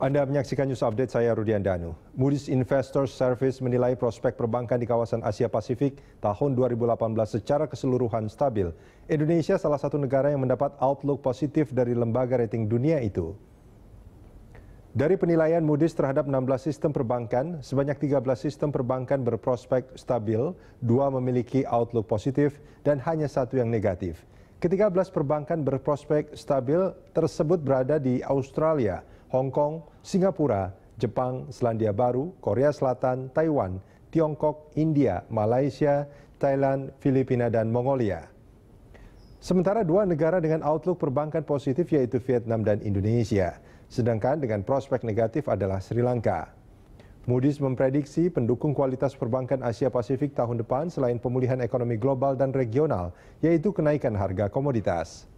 Anda menyaksikan news update saya Rudian Danu. Moody's Investors Service menilai prospek perbankan di kawasan Asia Pasifik tahun 2018 secara keseluruhan stabil. Indonesia salah satu negara yang mendapat outlook positif dari lembaga rating dunia itu. Dari penilaian Moody's terhadap 16 sistem perbankan, sebanyak 13 sistem perbankan berprospek stabil, dua memiliki outlook positif, dan hanya satu yang negatif. Ketiga belas perbankan berprospek stabil tersebut berada di Australia, Hong Kong, Singapura, Jepang, Selandia Baru, Korea Selatan, Taiwan, Tiongkok, India, Malaysia, Thailand, Filipina, dan Mongolia. Sementara dua negara dengan outlook perbankan positif yaitu Vietnam dan Indonesia, sedangkan dengan prospek negatif adalah Sri Lanka. Moody's memprediksi pendukung kualitas perbankan Asia Pasifik tahun depan selain pemulihan ekonomi global dan regional, yaitu kenaikan harga komoditas.